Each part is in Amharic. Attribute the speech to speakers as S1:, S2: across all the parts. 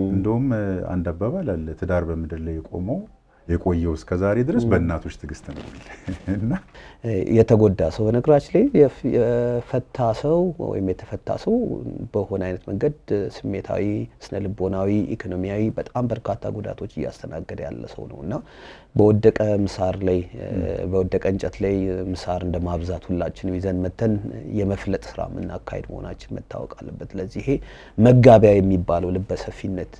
S1: እንደውም አንድ አባባል አለ፣ ትዳር በምድር ላይ የቆመው የቆየው እስከ ዛሬ ድረስ በእናቶች ትዕግስት ነው
S2: እና የተጎዳ ሰው በነገራችን ላይ የፈታ ሰው ወይም የተፈታ ሰው በሆነ አይነት መንገድ ስሜታዊ፣ ስነ ልቦናዊ፣ ኢኮኖሚያዊ በጣም በርካታ ጉዳቶች እያስተናገደ ያለ ሰው ነው እና በወደቀ ምሳር ላይ በወደቀ እንጨት ላይ ምሳር እንደ ማብዛት ሁላችንም ይዘን መተን የመፍለጥ ስራ የምናካሄድ መሆናችን መታወቅ አለበት። ለዚህ ይሄ መጋቢያ የሚባለው ልበሰፊነት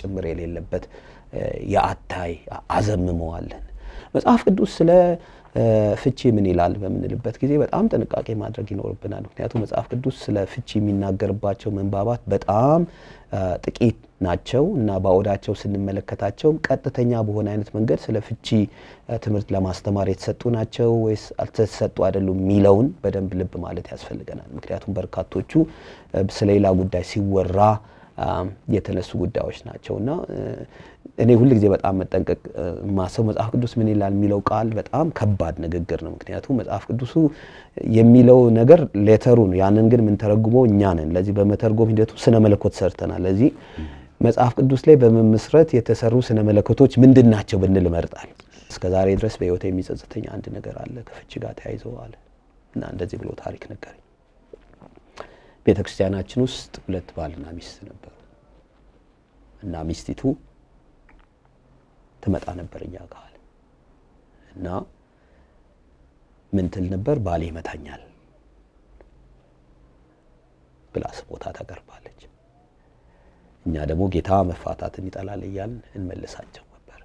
S2: ጭምር የሌለበት የአታይ አዘምመዋለን። መጽሐፍ ቅዱስ ስለ ፍቺ ምን ይላል በምንልበት ጊዜ በጣም ጥንቃቄ ማድረግ ይኖርብናል። ምክንያቱም መጽሐፍ ቅዱስ ስለ ፍቺ የሚናገርባቸው መንባባት በጣም ጥቂት ናቸው እና ባወዳቸው ስንመለከታቸውም ቀጥተኛ በሆነ አይነት መንገድ ስለ ፍቺ ትምህርት ለማስተማር የተሰጡ ናቸው ወይስ አልተሰጡ አይደሉም የሚለውን በደንብ ልብ ማለት ያስፈልገናል። ምክንያቱም በርካቶቹ ስለሌላ ጉዳይ ሲወራ የተነሱ ጉዳዮች ናቸው እና እኔ ሁል ጊዜ በጣም መጠንቀቅ ማሰው መጽሐፍ ቅዱስ ምን ይላል የሚለው ቃል በጣም ከባድ ንግግር ነው። ምክንያቱም መጽሐፍ ቅዱሱ የሚለው ነገር ሌተሩ ነው። ያንን ግን የምንተረጉመው እኛ ነን። ለዚህ በመተርጎም ሂደቱ ስነ መለኮት ሰርተናል። ለዚህ መጽሐፍ ቅዱስ ላይ በመመስረት የተሰሩ ስነ መለኮቶች ምንድን ናቸው ብንል መርጣል? እስከ ዛሬ ድረስ በህይወት የሚጸጽተኝ አንድ ነገር አለ ከፍቺ ጋር ተያይዘው አለ እና እንደዚህ ብሎ ታሪክ ነገረኝ። ቤተክርስቲያናችን ውስጥ ሁለት ባልና ሚስት ነበሩ እና ሚስቲቱ ትመጣ ነበር እኛ ጋር እና ምን ትል ነበር? ባሌ ይመታኛል ብላ ስቦታ ተቀርባለች እኛ ደግሞ ጌታ መፋታትን ይጠላል እያልን እንመልሳቸው ነበር።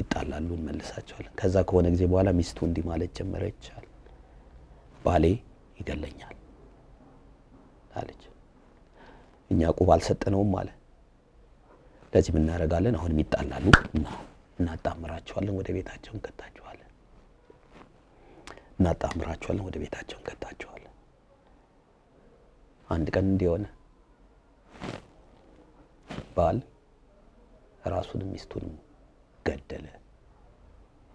S2: ይጣላሉ፣ እንመልሳቸዋለን። ከዛ ከሆነ ጊዜ በኋላ ሚስቱ እንዲህ ማለት ጀመረ ይቻል ባሌ ይገለኛል አለች። እኛ ቁብ አልሰጠነውም አለ ለዚህ እናደርጋለን አሁንም ይጣላሉ፣ እናጣምራቸዋለን፣ ወደ ቤታቸው እንከታቸዋለን። እናጣምራቸዋለን፣ ወደ ቤታቸው እንከታቸዋለን። አንድ ቀን እንዲሆነ ባል ራሱንም ሚስቱንም ገደለ።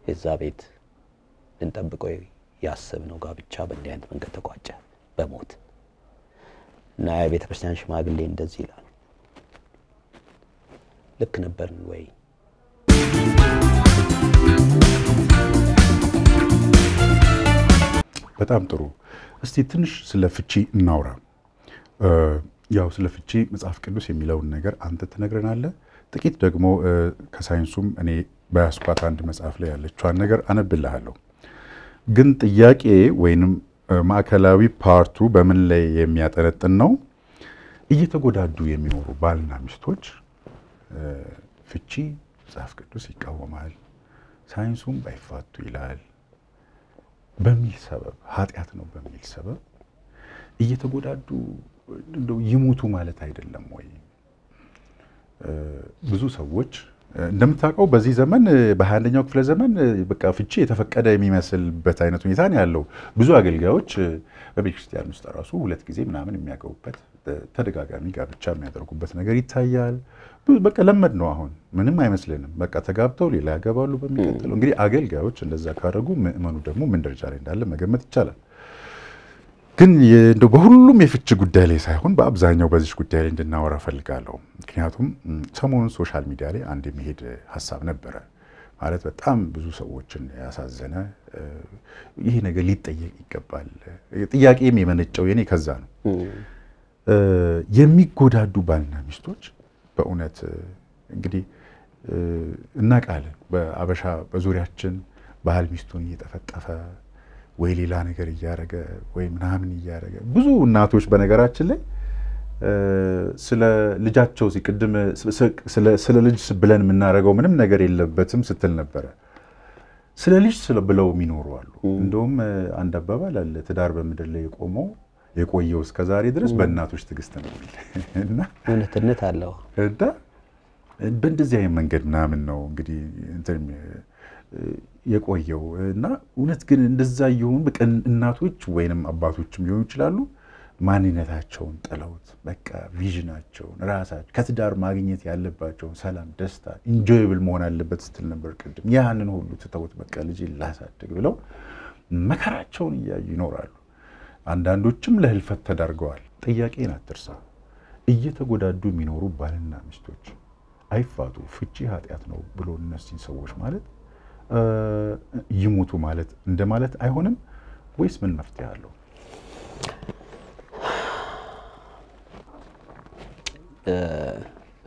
S2: የዛ ቤት ልንጠብቀው ያሰብነው ጋብቻ በእንዲህ አይነት መንገድ ተቋጨ በሞት እና ክርስቲያን ሽማግሌ እንደዚህ ይላል
S1: ልክ ነበርን ወይ? በጣም ጥሩ። እስቲ ትንሽ ስለ ፍቺ እናውራ። ያው ስለ ፍቺ መጽሐፍ ቅዱስ የሚለውን ነገር አንተ ትነግረናለህ። ጥቂት ደግሞ ከሳይንሱም እኔ በያስኳት አንድ መጽሐፍ ላይ ያለችዋን ነገር አነብልሃለሁ። ግን ጥያቄ ወይንም ማዕከላዊ ፓርቱ በምን ላይ የሚያጠነጥን ነው? እየተጎዳዱ የሚኖሩ ባልና ሚስቶች ፍቺ መጽሐፍ ቅዱስ ይቃወማል፣ ሳይንሱም ባይፋቱ ይላል በሚል ሰበብ ኃጢአት ነው በሚል ሰበብ እየተጎዳዱ ይሞቱ ማለት አይደለም ወይ? ብዙ ሰዎች እንደምታውቀው በዚህ ዘመን በ21ኛው ክፍለ ዘመን በቃ ፍቺ የተፈቀደ የሚመስልበት አይነት ሁኔታ ነው ያለው። ብዙ አገልጋዮች በቤተክርስቲያን ውስጥ ራሱ ሁለት ጊዜ ምናምን የሚያገቡበት ተደጋጋሚ ጋብቻ የሚያደርጉበት ነገር ይታያል። በቃ ለመድ ነው። አሁን ምንም አይመስልንም። በቃ ተጋብተው ሌላ ያገባሉ። በሚቀጥለው እንግዲህ አገልጋዮች እንደዛ ካደረጉ ምእመኑ ደግሞ ምን ደረጃ ላይ እንዳለ መገመት ይቻላል። ግን እንደው በሁሉም የፍች ጉዳይ ላይ ሳይሆን በአብዛኛው በዚህ ጉዳይ ላይ እንድናወራ ፈልጋለሁ። ምክንያቱም ሰሞኑን ሶሻል ሚዲያ ላይ አንድ የሚሄድ ሀሳብ ነበረ። ማለት በጣም ብዙ ሰዎችን ያሳዘነ ይሄ ነገር ሊጠየቅ ይገባል። ጥያቄም የመነጨው የኔ ከዛ ነው። የሚጎዳዱ ባልና ሚስቶች በእውነት እንግዲህ እናቃለን በአበሻ በዙሪያችን ባህል ሚስቱን እየጠፈጠፈ ወይ ሌላ ነገር እያደረገ ወይ ምናምን እያደረገ ብዙ እናቶች በነገራችን ላይ ስለ ልጃቸው ሲቅድም ስለ ልጅ ብለን የምናደርገው ምንም ነገር የለበትም ስትል ነበረ። ስለ ልጅ ብለው የሚኖሩ አሉ። እንደውም አንድ አባባል አለ፣ ትዳር በምድር ላይ የቆመው የቆየው እስከ ዛሬ ድረስ በእናቶች ትዕግስት ነው እና እውነትነት አለው እና በእንደዚህ አይነት መንገድ ምናምን ነው እንግዲህ የቆየው እና እውነት ግን እንደዛ እየሆኑ በቃ እናቶች ወይንም አባቶችም ሊሆኑ ይችላሉ ማንነታቸውን ጥለውት በቃ ቪዥናቸውን ራሳቸው ከትዳር ማግኘት ያለባቸውን ሰላም፣ ደስታ ኢንጆይብል መሆን አለበት ስትል ነበር ቅድም። ያንን ሁሉ ትተውት በቃ ልጅ ላሳድግ ብለው መከራቸውን እያዩ ይኖራሉ። አንዳንዶችም ለህልፈት ተዳርገዋል። ጥያቄን አትርሳ። እየተጎዳዱ የሚኖሩ ባልና ሚስቶች አይፋቱ፣ ፍቺ ኃጢአት ነው ብሎ እነዚህን ሰዎች ማለት ይሞቱ ማለት እንደማለት አይሆንም ወይስ ምን መፍትሄ አለው?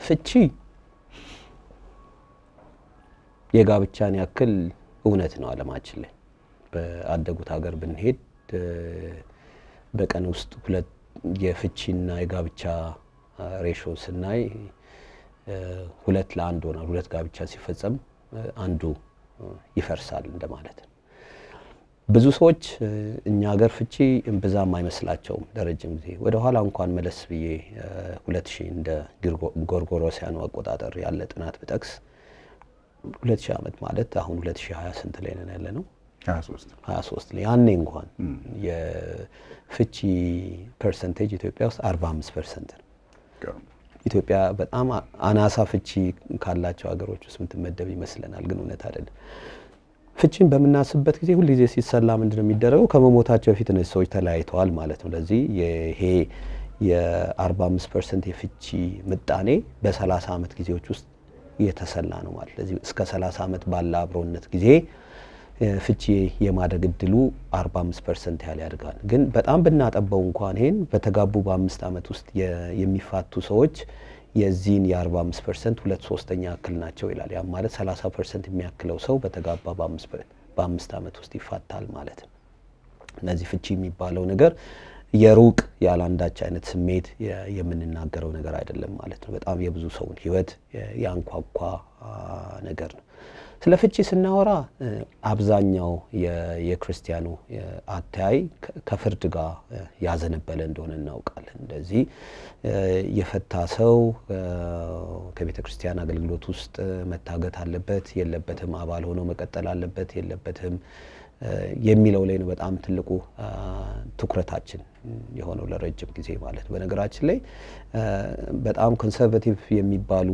S2: ፍቺ የጋብቻን ያክል እውነት ነው። አለማችን ላይ በአደጉት ሀገር ብንሄድ በቀን ውስጥ ሁለት የፍቺና የጋብቻ ሬሾ ስናይ ሁለት ለአንድ ሆናል። ሁለት ጋብቻ ሲፈጸም አንዱ ይፈርሳል እንደማለት ነው። ብዙ ሰዎች እኛ ሀገር ፍቺ እምብዛም አይመስላቸውም። ለረጅም ጊዜ ወደኋላ እንኳን መለስ ብዬ ሁለት ሺህ እንደ ጎርጎሮሲያኑ አቆጣጠር ያለ ጥናት ብጠቅስ ሁለት ሺህ ዓመት ማለት አሁን ሁለት ሺህ ሀያ ስንት ላይ ነን ያለ ነው 23 ላይ ያኔ እንኳን የፍቺ ፐርሰንቴጅ ኢትዮጵያ ውስጥ 45 ፐርሰንት ነው። ኢትዮጵያ በጣም አናሳ ፍቺ ካላቸው ሀገሮች ውስጥ የምትመደብ ይመስለናል፣ ግን እውነት አይደለም። ፍቺን በምናስብበት ጊዜ ጊዜ ሲሰላ ምንድን ነው የሚደረገው? ከመሞታቸው በፊት እነዚህ ሰዎች ተለያይተዋል ማለት ነው። ለዚህ ይሄ የ45 ፐርሰንት የፍቺ ምጣኔ በ30 ዓመት ጊዜዎች ውስጥ የተሰላ ነው ማለት ለዚህ እስከ 30 ዓመት ባለ አብሮነት ጊዜ ፍቺ የማደግ እድሉ 45 ፐርሰንት ያህል ያድጋል። ግን በጣም ብናጠበው እንኳን ይሄን በተጋቡ በአምስት ዓመት ውስጥ የሚፋቱ ሰዎች የዚህን የ45 ፐርሰንት ሁለት ሶስተኛ ያክል ናቸው ይላል። ያም ማለት 30 ፐርሰንት የሚያክለው ሰው በተጋባ በአምስት ዓመት ውስጥ ይፋታል ማለት ነው። እነዚህ ፍቺ የሚባለው ነገር የሩቅ ያለ አንዳች አይነት ስሜት የምንናገረው ነገር አይደለም ማለት ነው። በጣም የብዙ ሰውን ህይወት ያንኳኳ ነገር ነው። ስለ ፍቺ ስናወራ አብዛኛው የክርስቲያኑ አተያይ ከፍርድ ጋር ያዘነበለ እንደሆነ እናውቃለን። እንደዚህ የፈታ ሰው ከቤተ ክርስቲያን አገልግሎት ውስጥ መታገት አለበት የለበትም፣ አባል ሆኖ መቀጠል አለበት የለበትም የሚለው ላይ ነው በጣም ትልቁ ትኩረታችን የሆነው ለረጅም ጊዜ ማለት። በነገራችን ላይ በጣም ኮንሰርቫቲቭ የሚባሉ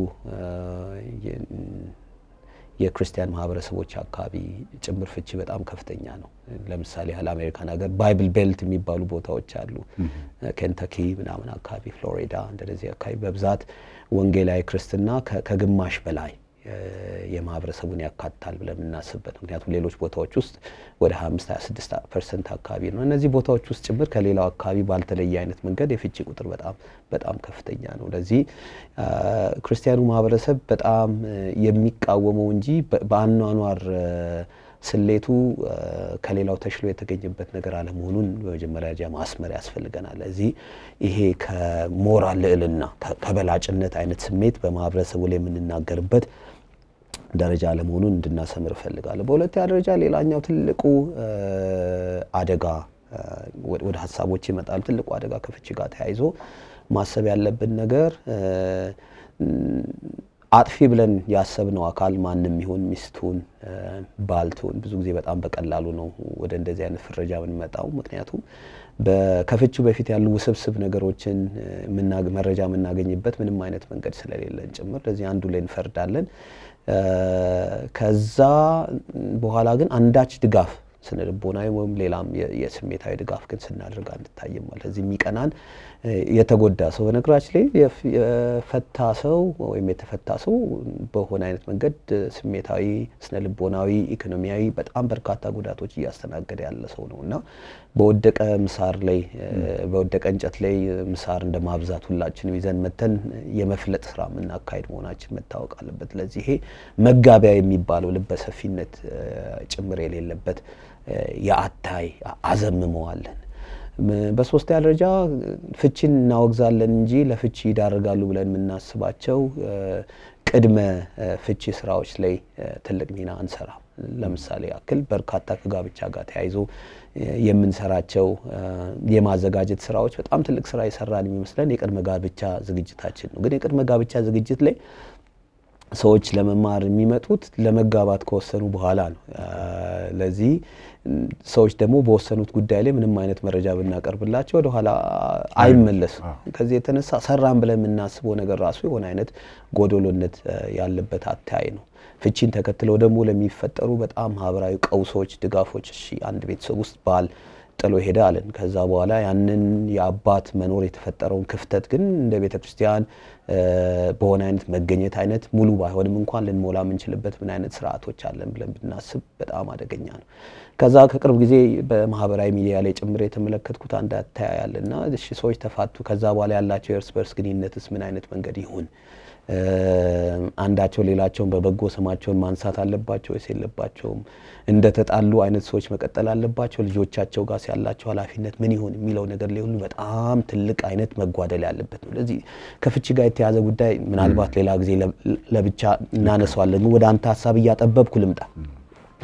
S2: የክርስቲያን ማህበረሰቦች አካባቢ ጭምር ፍቺ በጣም ከፍተኛ ነው። ለምሳሌ ያህል አሜሪካን ሀገር ባይብል ቤልት የሚባሉ ቦታዎች አሉ። ኬንተኪ ምናምን አካባቢ፣ ፍሎሪዳ እንደዚህ አካባቢ በብዛት ወንጌላዊ ክርስትና ከግማሽ በላይ የማህበረሰቡን ያካትታል ብለን የምናስብበት ምክንያቱም ሌሎች ቦታዎች ውስጥ ወደ 526 ፐርሰንት አካባቢ ነው። እነዚህ ቦታዎች ውስጥ ጭምር ከሌላው አካባቢ ባልተለየ አይነት መንገድ የፍቺ ቁጥር በጣም በጣም ከፍተኛ ነው። ለዚህ ክርስቲያኑ ማህበረሰብ በጣም የሚቃወመው እንጂ በአኗኗር ስሌቱ ከሌላው ተሽሎ የተገኘበት ነገር አለመሆኑን በመጀመሪያ ደረጃ ማስመር ያስፈልገናል። ለዚህ ይሄ ከሞራል ልዕልና ከበላጭነት አይነት ስሜት በማህበረሰቡ ላይ የምንናገርበት ደረጃ ለመሆኑን እንድናሰምር እፈልጋለሁ። በሁለተኛ ደረጃ ሌላኛው ትልቁ አደጋ ወደ ሀሳቦች ይመጣል። ትልቁ አደጋ ከፍቺ ጋር ተያይዞ ማሰብ ያለብን ነገር አጥፊ ብለን ያሰብነው አካል ማንም ይሁን ሚስቱን፣ ባልቱን ብዙ ጊዜ በጣም በቀላሉ ነው ወደ እንደዚህ አይነት ፍረጃ የምንመጣው። ምክንያቱም ከፍቹ በፊት ያሉ ውስብስብ ነገሮችን መረጃ የምናገኝበት ምንም አይነት መንገድ ስለሌለን ጭምር ለዚህ አንዱ ላይ እንፈርዳለን። ከዛ በኋላ ግን አንዳች ድጋፍ ስነ ወይም ሌላም የስሜታዊ ድጋፍ ግን ስናደርግ አንታይም ማለት እዚህ የሚቀናን የተጎዳ ሰው በነገራችን ላይ የፈታ ሰው ወይም የተፈታ ሰው በሆነ አይነት መንገድ ስሜታዊ፣ ስነ ልቦናዊ፣ ኢኮኖሚያዊ በጣም በርካታ ጉዳቶች እያስተናገደ ያለ ሰው ነው እና በወደቀ ምሳር ላይ በወደቀ እንጨት ላይ ምሳር እንደ ማብዛት ሁላችንም ይዘን መተን የመፍለጥ ስራ የምናካሄድ መሆናችን መታወቅ አለበት። ለዚህ ይሄ መጋቢያ የሚባለው ልበሰፊነት ጭምር የሌለበት የአታይ አዘምመዋለን በሶስተኛ ደረጃ ፍቺን እናወግዛለን እንጂ ለፍቺ ይዳርጋሉ ብለን የምናስባቸው ቅድመ ፍቺ ስራዎች ላይ ትልቅ ሚና አንሰራም። ለምሳሌ ያክል በርካታ ከጋብቻ ጋር ተያይዞ የምንሰራቸው የማዘጋጀት ስራዎች በጣም ትልቅ ስራ የሰራን የሚመስለን የቅድመ ጋብቻ ዝግጅታችን ነው። ግን የቅድመ ጋብቻ ዝግጅት ላይ ሰዎች ለመማር የሚመጡት ለመጋባት ከወሰኑ በኋላ ነው። ለዚህ ሰዎች ደግሞ በወሰኑት ጉዳይ ላይ ምንም አይነት መረጃ ብናቀርብላቸው ወደኋላ አይመለስም። ከዚህ የተነሳ ሰራን ብለን የምናስበው ነገር ራሱ የሆነ አይነት ጎዶሎነት ያለበት አተያይ ነው። ፍቺን ተከትለው ደግሞ ለሚፈጠሩ በጣም ማህበራዊ ቀውሶች ድጋፎች፣ አንድ ቤተሰብ ውስጥ ባል ጥሎ ሄደ አለን። ከዛ በኋላ ያንን የአባት መኖር የተፈጠረውን ክፍተት ግን እንደ ቤተ ክርስቲያን በሆነ አይነት መገኘት አይነት ሙሉ ባይሆንም እንኳን ልንሞላ የምንችልበት ምን አይነት ስርዓቶች አለን ብለን ብናስብ በጣም አደገኛ ነው። ከዛ ከቅርብ ጊዜ በማህበራዊ ሚዲያ ላይ ጭምር የተመለከትኩት አንድ አተያያልና ሰዎች ተፋቱ፣ ከዛ በኋላ ያላቸው የእርስ በርስ ግንኙነትስ ምን አይነት መንገድ ይሁን አንዳቸው ሌላቸውን በበጎ ስማቸውን ማንሳት አለባቸው ወይስ የለባቸውም? እንደ ተጣሉ አይነት ሰዎች መቀጠል አለባቸው? ልጆቻቸው ጋር ሲያላቸው ኃላፊነት ምን ይሆን የሚለው ነገር ላይ ሁሉ በጣም ትልቅ አይነት መጓደል ያለበት ነው። ስለዚህ ከፍቺ ጋር የተያዘ ጉዳይ ምናልባት ሌላ ጊዜ ለብቻ እናነሳዋለን። ወደ አንተ ሀሳብ እያጠበብኩ ልምጣ።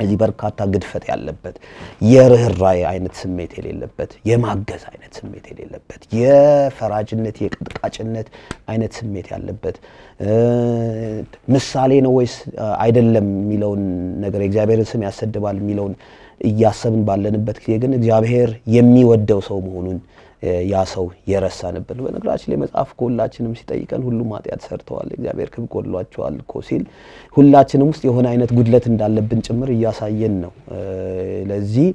S2: እዚህ በርካታ ግድፈት ያለበት የርኅራዬ አይነት ስሜት የሌለበት የማገዝ አይነት ስሜት የሌለበት የፈራጅነት የቀጥቃጭነት አይነት ስሜት ያለበት ምሳሌ ነው ወይስ አይደለም የሚለውን ነገር የእግዚአብሔርን ስም ያሰድባል የሚለውን እያሰብን ባለንበት ጊዜ ግን እግዚአብሔር የሚወደው ሰው መሆኑን ያ ሰው የረሳንብን። በነገራችን ላይ መጽሐፍ ከሁላችንም ሲጠይቀን ሁሉም ኃጢአት ሰርተዋል፣ እግዚአብሔር ክብ ጎድሏቸዋል እኮ ሲል ሁላችንም ውስጥ የሆነ አይነት ጉድለት እንዳለብን ጭምር እያሳየን ነው። ለዚህ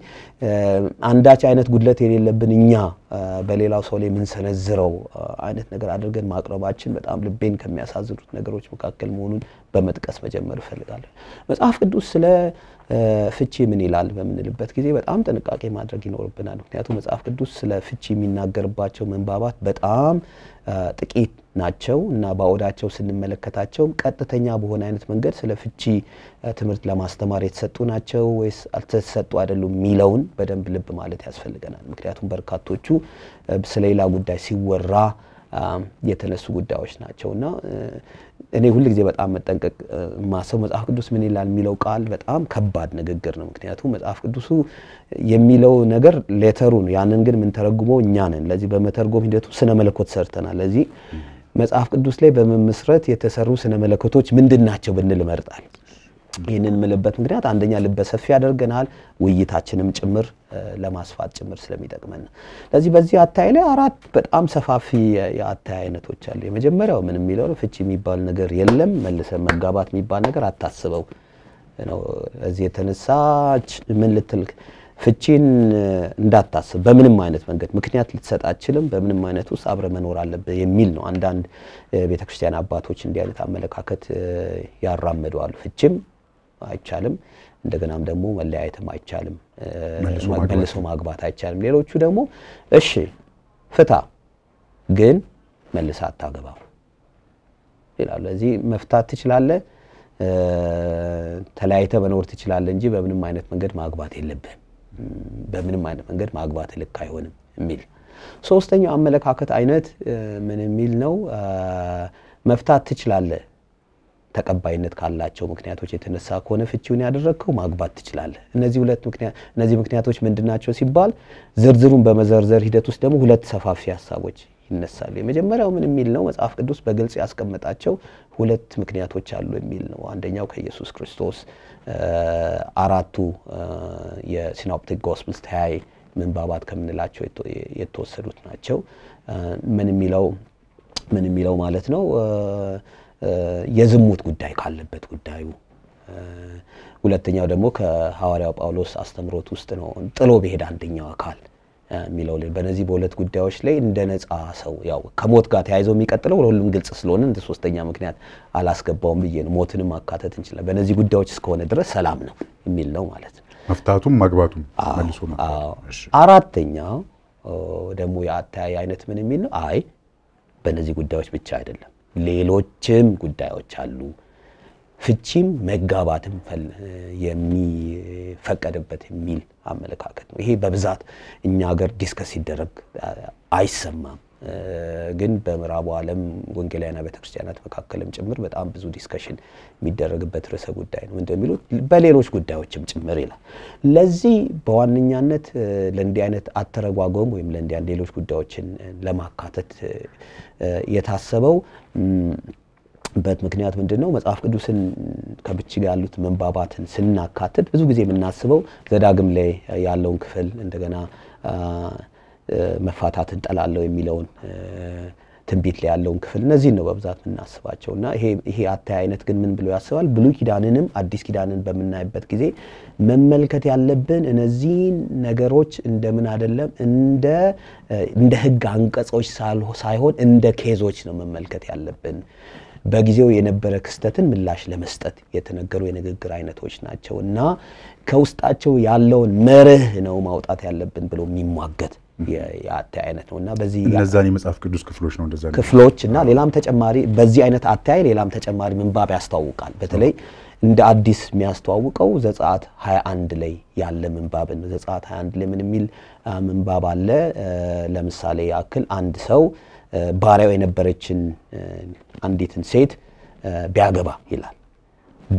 S2: አንዳች አይነት ጉድለት የሌለብን እኛ በሌላው ሰው ላይ የምንሰነዝረው አይነት ነገር አድርገን ማቅረባችን በጣም ልቤን ከሚያሳዝኑት ነገሮች መካከል መሆኑን በመጥቀስ መጀመር እፈልጋለሁ። መጽሐፍ ቅዱስ ስለ ፍቺ ምን ይላል በምንልበት ጊዜ በጣም ጥንቃቄ ማድረግ ይኖርብናል። ምክንያቱም መጽሐፍ ቅዱስ ስለ ፍቺ የሚናገርባቸው መንባባት በጣም ጥቂት ናቸው እና በአወዳቸው ስንመለከታቸውም ቀጥተኛ በሆነ አይነት መንገድ ስለ ፍቺ ትምህርት ለማስተማር የተሰጡ ናቸው ወይስ አልተሰጡ አይደሉም የሚለውን በደንብ ልብ ማለት ያስፈልገናል። ምክንያቱም በርካቶቹ ስለሌላ ጉዳይ ሲወራ የተነሱ ጉዳዮች ናቸው እና እኔ ጊዜ በጣም መጠንቀቅ ማሰብ መጽሐፍ ቅዱስ ምን ይላል የሚለው ቃል በጣም ከባድ ንግግር ነው። ምክንያቱም መጽሐፍ ቅዱሱ የሚለው ነገር ሌተሩ ነው። ያንን ግን የምንተረጉመው እኛ ነን። ለዚህ በመተርጎም ሂደቱ ስነ መለኮት ሰርተናል። ለዚህ መጽሐፍ ቅዱስ ላይ በመመስረት የተሰሩ ስነ መለኮቶች ምንድን ናቸው ብንል መርጣል። ይህንን የምልበት ምክንያት አንደኛ ልበ ሰፊ ያደርገናል፣ ውይይታችንም ጭምር ለማስፋት ጭምር ስለሚጠቅመን ስለዚህ በዚህ አታይ ላይ አራት በጣም ሰፋፊ የአታይ አይነቶች አሉ። የመጀመሪያው ምን የሚለው ፍቺ የሚባል ነገር የለም፣ መልሰ መጋባት የሚባል ነገር አታስበው ነው። እዚህ የተነሳ ምን ልትል ፍቺን እንዳታስብ በምንም አይነት መንገድ ምክንያት ልትሰጥ አችልም፣ በምንም አይነት ውስጥ አብረ መኖር አለብህ የሚል ነው። አንዳንድ ቤተክርስቲያን አባቶች እንዲህ አይነት አመለካከት ያራምደዋል። ፍቺም አይቻልም። እንደገናም ደግሞ መለያየትም አይቻልም። መልሶ ማግባት አይቻልም። ሌሎቹ ደግሞ እሺ ፍታ፣ ግን መልሰህ አታገባ ይላሉ። ለዚህ መፍታት ትችላለህ፣ ተለያይተ መኖር ትችላለህ እንጂ በምንም አይነት መንገድ ማግባት የለብህም፣ በምንም አይነት መንገድ ማግባት ልክ አይሆንም የሚል ሶስተኛው አመለካከት አይነት ምን የሚል ነው? መፍታት ትችላለህ ተቀባይነት ካላቸው ምክንያቶች የተነሳ ከሆነ ፍቺውን ያደረግከው ማግባት ትችላለህ። እነዚህ ሁለት እነዚህ ምክንያቶች ምንድን ናቸው ሲባል ዝርዝሩን በመዘርዘር ሂደት ውስጥ ደግሞ ሁለት ሰፋፊ ሀሳቦች ይነሳሉ። የመጀመሪያው ምን የሚል ነው? መጽሐፍ ቅዱስ በግልጽ ያስቀመጣቸው ሁለት ምክንያቶች አሉ የሚል ነው። አንደኛው ከኢየሱስ ክርስቶስ አራቱ የሲኖፕቲክ ጎስፕልስ ተያይ ምንባባት ከምንላቸው የተወሰዱት ናቸው። ምን የሚለው ምን የሚለው ማለት ነው የዝሙት ጉዳይ ካለበት ጉዳዩ፣ ሁለተኛው ደግሞ ከሐዋርያው ጳውሎስ አስተምሮት ውስጥ ነው ጥሎ ብሄድ አንደኛው አካል የሚለው በነዚህ በሁለት ጉዳዮች ላይ እንደ ነፃ ሰው ያው ከሞት ጋር ተያይዘው የሚቀጥለው ለሁሉም ግልጽ ስለሆነ እንደ ሶስተኛ ምክንያት አላስገባውም ብዬ ነው። ሞትንም ማካተት እንችላል። በነዚህ ጉዳዮች እስከሆነ ድረስ ሰላም ነው የሚል ነው ማለት ነው። መፍታቱም ማግባቱም መልሶ አራተኛው ደግሞ የአተያይ አይነት ምን የሚል ነው? አይ በነዚህ ጉዳዮች ብቻ አይደለም
S1: ሌሎችም
S2: ጉዳዮች አሉ። ፍቺም መጋባትም የሚፈቀድበት የሚል አመለካከት ነው። ይሄ በብዛት እኛ ሀገር ዲስከስ ሲደረግ አይሰማም። ግን በምዕራቡ ዓለም ወንጌላውያን ቤተ ክርስቲያናት መካከልም ጭምር በጣም ብዙ ዲስከሽን የሚደረግበት ርዕሰ ጉዳይ ነው እንደሚሉት በሌሎች ጉዳዮችም ጭምር ይላል። ለዚህ በዋነኛነት ለእንዲህ አይነት አተረጓጎም ወይም ለእንዲህ ሌሎች ጉዳዮችን ለማካተት የታሰበው በት ምክንያት ምንድን ነው? መጽሐፍ ቅዱስን ከብች ጋር ያሉት መንባባትን ስናካትት ብዙ ጊዜ የምናስበው ዘዳግም ላይ ያለውን ክፍል እንደገና መፋታት እንጠላለው የሚለውን ትንቢት ላይ ያለውን ክፍል እነዚህን ነው በብዛት የምናስባቸው እና ይሄ አታይ አይነት ግን ምን ብሎ ያስባል? ብሉይ ኪዳንንም አዲስ ኪዳንን በምናይበት ጊዜ መመልከት ያለብን እነዚህን ነገሮች እንደምን አይደለም እንደ ህግ አንቀጾች ሳይሆን እንደ ኬዞች ነው መመልከት ያለብን። በጊዜው የነበረ ክስተትን ምላሽ ለመስጠት የተነገሩ የንግግር አይነቶች ናቸው እና ከውስጣቸው ያለውን መርህ ነው ማውጣት ያለብን ብሎ የሚሟገት የአተያይ አይነት ነው እና
S1: በዚህ እነዛን የመጽሐፍ ቅዱስ ክፍሎች ነው እንደዛ ክፍሎች
S2: እና ሌላም ተጨማሪ በዚህ አይነት አተያይ ሌላም ተጨማሪ ምንባብ ያስተዋውቃል። በተለይ እንደ አዲስ የሚያስተዋውቀው ዘጸአት 21 ላይ ያለ ምንባብ ነው። ዘጸአት 21 ላይ ምን የሚል ምንባብ አለ? ለምሳሌ ያክል አንድ ሰው ባሪያው የነበረችን አንዲትን ሴት ቢያገባ ይላል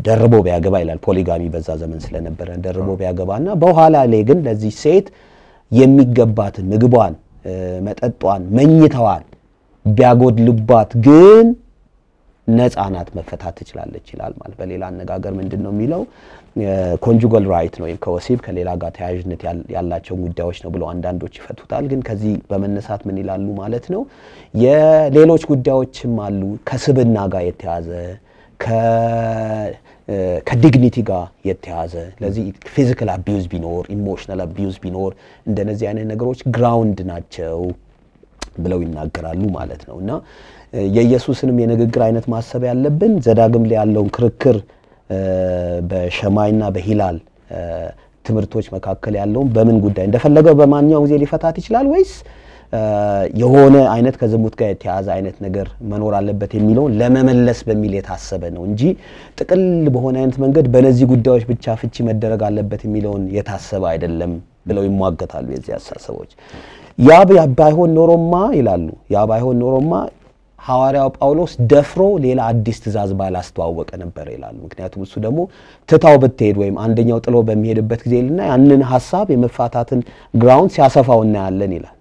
S2: ደርቦ ቢያገባ ይላል። ፖሊጋሚ በዛ ዘመን ስለነበረ ደርቦ ቢያገባና በኋላ ላይ ግን ለዚህ ሴት የሚገባትን ምግቧን፣ መጠጧን፣ መኝታዋን ቢያጎድልባት ግን ነፃ ናት፣ መፈታት ትችላለች ይላል። ማለት በሌላ አነጋገር ምንድን ነው የሚለው ኮንጁጋል ራይት ነው ወይም ከወሲብ ከሌላ ጋር ተያያዥነት ያላቸውን ጉዳዮች ነው ብለው አንዳንዶች ይፈቱታል። ግን ከዚህ በመነሳት ምን ይላሉ ማለት ነው የሌሎች ጉዳዮችም አሉ ከስብና ጋር የተያዘ ከዲግኒቲ ጋር የተያዘ ለዚህ ፊዚካል አቢዩዝ ቢኖር ኢሞሽናል አቢዩዝ ቢኖር እንደነዚህ አይነት ነገሮች ግራውንድ ናቸው ብለው ይናገራሉ ማለት ነው እና የኢየሱስንም የንግግር አይነት ማሰብ ያለብን ዘዳግም ላይ ያለውን ክርክር በሸማይና በሂላል ትምህርቶች መካከል ያለውን በምን ጉዳይ እንደፈለገው በማንኛውም ጊዜ ሊፈታት ይችላል ወይስ የሆነ አይነት ከዝሙት ጋር የተያዘ አይነት ነገር መኖር አለበት የሚለውን ለመመለስ በሚል የታሰበ ነው እንጂ ጥቅል በሆነ አይነት መንገድ በእነዚህ ጉዳዮች ብቻ ፍቺ መደረግ አለበት የሚለውን የታሰበ አይደለም ብለው ይሟገታሉ የዚህ አሳሰቦች። ያ ባይሆን ኖሮማ ይላሉ፣ ያ ባይሆን ኖሮማ ሐዋርያው ጳውሎስ ደፍሮ ሌላ አዲስ ትእዛዝ ባላስተዋወቀ ነበር ይላሉ። ምክንያቱም እሱ ደግሞ ትታው ብትሄድ ወይም አንደኛው ጥሎ በሚሄድበት ጊዜ ልና ያንን ሀሳብ የመፋታትን ግራውንድ ሲያሰፋው እናያለን ይላል።